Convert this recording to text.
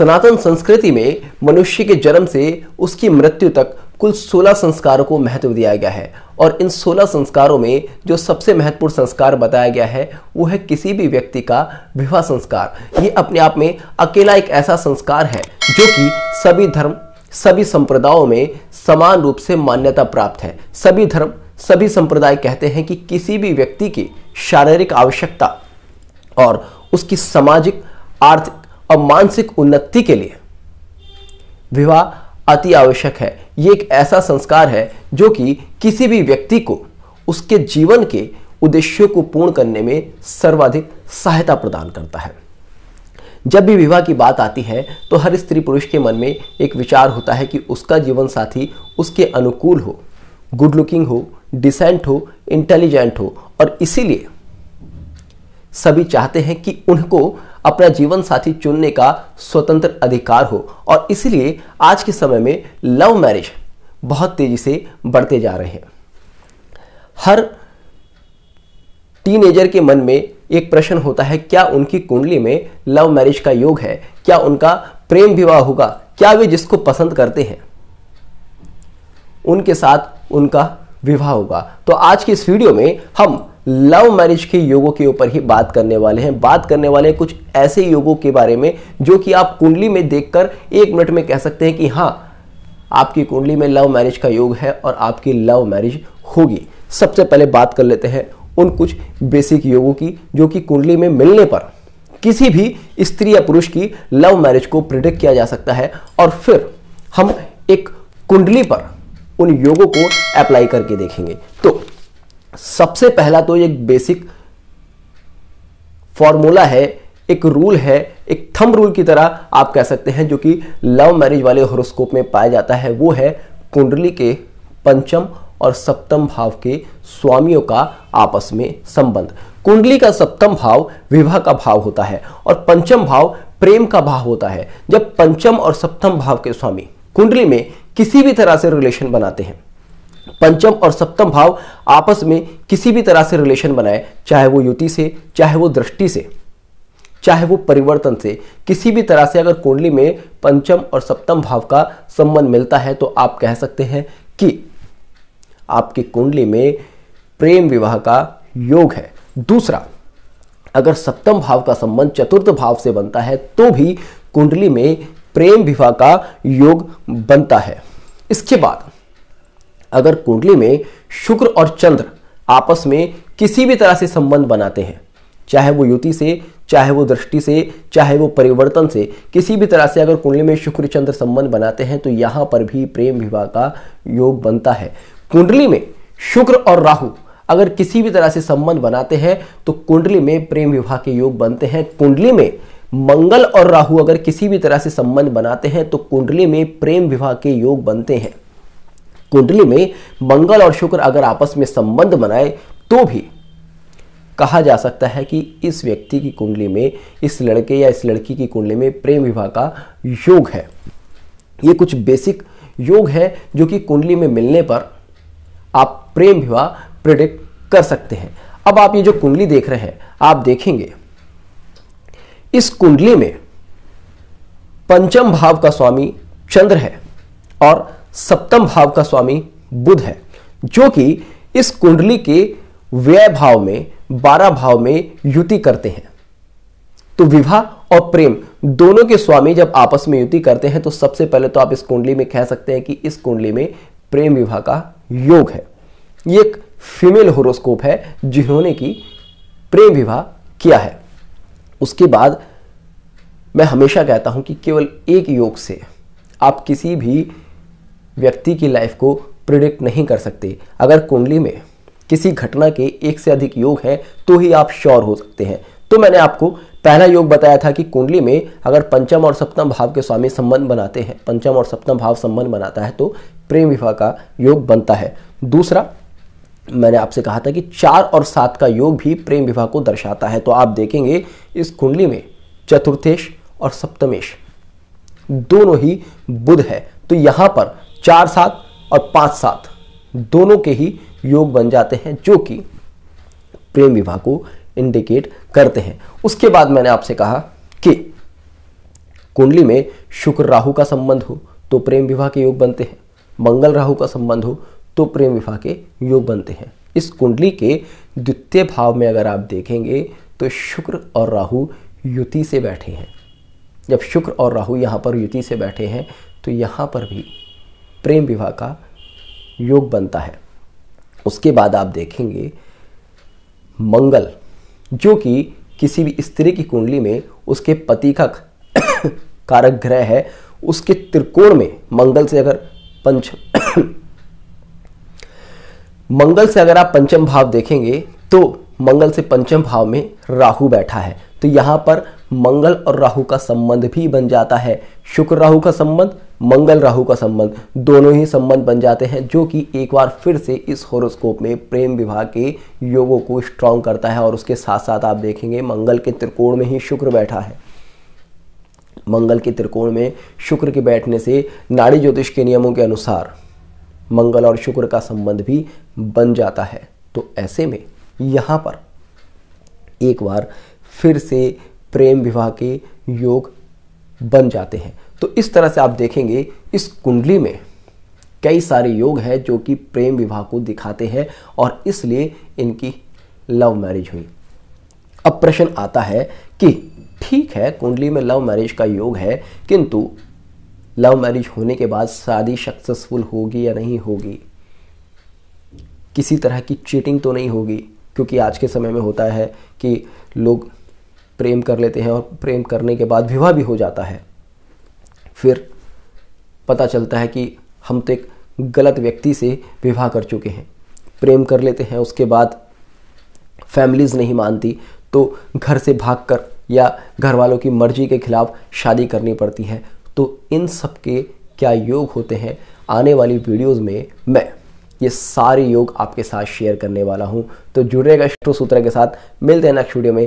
सनातन संस्कृति में मनुष्य के जन्म से उसकी मृत्यु तक कुल 16 संस्कारों को महत्व दिया गया है और इन 16 संस्कारों में जो सबसे महत्वपूर्ण संस्कार बताया गया है वो है किसी भी व्यक्ति का विवाह संस्कार ये अपने आप में अकेला एक ऐसा संस्कार है जो कि सभी धर्म सभी संप्रदायों में समान रूप से मान्यता प्राप्त है सभी धर्म सभी संप्रदाय कहते हैं कि किसी भी व्यक्ति की शारीरिक आवश्यकता और उसकी सामाजिक आर्थिक और मानसिक उन्नति के लिए विवाह अति आवश्यक है ये एक ऐसा संस्कार है जो कि किसी भी व्यक्ति को उसके जीवन के उद्देश्यों को पूर्ण करने में सर्वाधिक सहायता प्रदान करता है जब भी विवाह की बात आती है तो हर स्त्री पुरुष के मन में एक विचार होता है कि उसका जीवन साथी उसके अनुकूल हो गुड लुकिंग हो डिसेंट हो इंटेलिजेंट हो और इसीलिए सभी चाहते हैं कि उनको अपना जीवन साथी चुनने का स्वतंत्र अधिकार हो और इसलिए आज के समय में लव मैरिज बहुत तेज़ी से बढ़ते जा रहे हैं हर टीनेजर के मन में एक प्रश्न होता है क्या उनकी कुंडली में लव मैरिज का योग है क्या उनका प्रेम विवाह होगा क्या वे जिसको पसंद करते हैं उनके साथ उनका विवाह होगा तो आज की इस वीडियो में हम लव मैरिज के योगों के ऊपर ही बात करने वाले हैं बात करने वाले हैं कुछ ऐसे योगों के बारे में जो कि आप कुंडली में देखकर एक मिनट में कह सकते हैं कि हाँ आपकी कुंडली में लव मैरिज का योग है और आपकी लव मैरिज होगी सबसे पहले बात कर लेते हैं उन कुछ बेसिक योगों की जो कि कुंडली में मिलने पर किसी भी स्त्री या पुरुष की लव मैरिज को प्रिडिक्ट किया जा सकता है और फिर हम एक कुंडली पर उन योगों को अप्लाई करके देखेंगे तो सबसे पहला तो एक बेसिक फॉर्मूला है एक रूल है एक थम रूल की तरह आप कह सकते हैं जो कि लव मैरिज वाले हॉरोस्कोप में पाया जाता है वो है कुंडली के पंचम और सप्तम भाव के स्वामियों का आपस में संबंध कुंडली का सप्तम भाव विवाह का भाव होता है और पंचम भाव प्रेम का भाव होता है जब पंचम और सप्तम भाव के स्वामी कुंडली में किसी भी तरह से रिलेशन बनाते हैं पंचम और सप्तम भाव आपस में किसी भी तरह से रिलेशन बनाए चाहे वो युति से चाहे वो दृष्टि से चाहे वो परिवर्तन से किसी भी तरह से अगर कुंडली में पंचम और सप्तम भाव का संबंध मिलता है तो आप कह सकते हैं कि आपकी कुंडली में प्रेम विवाह का योग है दूसरा अगर सप्तम भाव का संबंध चतुर्थ भाव से बनता है तो भी कुंडली में प्रेम विवाह का योग बनता है इसके बाद अगर कुंडली में शुक्र और चंद्र आपस में किसी भी तरह से संबंध बनाते हैं चाहे वो युति से चाहे वो दृष्टि से चाहे वो परिवर्तन से किसी भी तरह से अगर कुंडली में शुक्र चंद्र संबंध बनाते हैं तो यहाँ पर भी प्रेम विवाह का योग बनता है कुंडली में शुक्र और राहु अगर किसी भी तरह से संबंध बनाते हैं तो कुंडली में प्रेम विवाह के योग बनते हैं कुंडली में मंगल और राहु अगर किसी भी तरह से संबंध बनाते हैं तो कुंडली में प्रेम विवाह के योग बनते हैं कुंडली में मंगल और शुक्र अगर आपस में संबंध बनाए तो भी कहा जा सकता है कि इस व्यक्ति की कुंडली में इस लड़के या इस लड़की की कुंडली में प्रेम विवाह का योग है ये कुछ बेसिक योग है जो कि कुंडली में मिलने पर आप प्रेम विवाह प्रिडिक्ट कर सकते हैं अब आप ये जो कुंडली देख रहे हैं आप देखेंगे इस कुंडली में पंचम भाव का स्वामी चंद्र है और सप्तम भाव का स्वामी बुध है जो कि इस कुंडली के व्यय भाव में बारह भाव में युति करते हैं तो विवाह और प्रेम दोनों के स्वामी जब आपस में युति करते हैं तो सबसे पहले तो आप इस कुंडली में कह सकते हैं कि इस कुंडली में प्रेम विवाह का योग है ये एक फीमेल होरोस्कोप है जिन्होंने की प्रेम विवाह किया है उसके बाद मैं हमेशा कहता हूं कि केवल एक योग से आप किसी भी व्यक्ति की लाइफ को प्रिडिक्ट नहीं कर सकते अगर कुंडली में किसी घटना के एक से अधिक योग हैं तो ही आप श्योर हो सकते हैं तो मैंने आपको पहला योग बताया था कि कुंडली में अगर पंचम और सप्तम भाव के स्वामी संबंध बनाते हैं पंचम और सप्तम भाव संबंध बनाता है तो प्रेम विवाह का योग बनता है दूसरा मैंने आपसे कहा था कि चार और सात का योग भी प्रेम विवाह को दर्शाता है तो आप देखेंगे इस कुंडली में चतुर्थेश और सप्तमेश दोनों ही बुध है तो यहाँ पर चार सात और पाँच सात दोनों के ही योग बन जाते हैं जो कि प्रेम विवाह को इंडिकेट करते हैं उसके बाद मैंने आपसे कहा कि कुंडली में शुक्र राहु का संबंध हो तो प्रेम विवाह के योग बनते हैं मंगल राहु का संबंध हो तो प्रेम विवाह के योग बनते हैं इस कुंडली के द्वितीय भाव में अगर आप देखेंगे तो शुक्र और राहु युति से बैठे हैं जब शुक्र और राहु यहाँ पर युति से बैठे हैं तो यहाँ पर भी प्रेम विवाह का योग बनता है उसके बाद आप देखेंगे मंगल जो कि किसी भी स्त्री की कुंडली में उसके पति का कारक ग्रह है उसके त्रिकोण में मंगल से अगर पंच मंगल से अगर आप पंचम भाव देखेंगे तो मंगल से पंचम भाव में राहु बैठा है तो यहां पर मंगल और राहु का संबंध भी बन जाता है शुक्र राहु का संबंध मंगल राहु का संबंध दोनों ही संबंध बन जाते हैं जो कि एक बार फिर से इस होरोस्कोप में प्रेम विवाह के योगों को स्ट्रांग करता है और उसके साथ साथ आप देखेंगे मंगल के त्रिकोण में ही शुक्र बैठा है मंगल के त्रिकोण में शुक्र के बैठने से नाड़ी ज्योतिष के नियमों के अनुसार मंगल और शुक्र का संबंध भी बन जाता है तो ऐसे में यहाँ पर एक बार फिर से प्रेम विवाह के योग बन जाते हैं तो इस तरह से आप देखेंगे इस कुंडली में कई सारे योग हैं जो कि प्रेम विवाह को दिखाते हैं और इसलिए इनकी लव मैरिज हुई अब प्रश्न आता है कि ठीक है कुंडली में लव मैरिज का योग है किंतु लव मैरिज होने के बाद शादी सक्सेसफुल होगी या नहीं होगी किसी तरह की चीटिंग तो नहीं होगी क्योंकि आज के समय में होता है कि लोग प्रेम कर लेते हैं और प्रेम करने के बाद विवाह भी हो जाता है फिर पता चलता है कि हम तो एक गलत व्यक्ति से विवाह कर चुके हैं प्रेम कर लेते हैं उसके बाद फैमिलीज़ नहीं मानती तो घर से भागकर या घर वालों की मर्जी के खिलाफ शादी करनी पड़ती है तो इन सब के क्या योग होते हैं आने वाली वीडियोस में मैं ये सारे योग आपके साथ शेयर करने वाला हूँ तो जुड़ेगा सूत्र के साथ मिलते हैं नेक्स्ट वीडियो में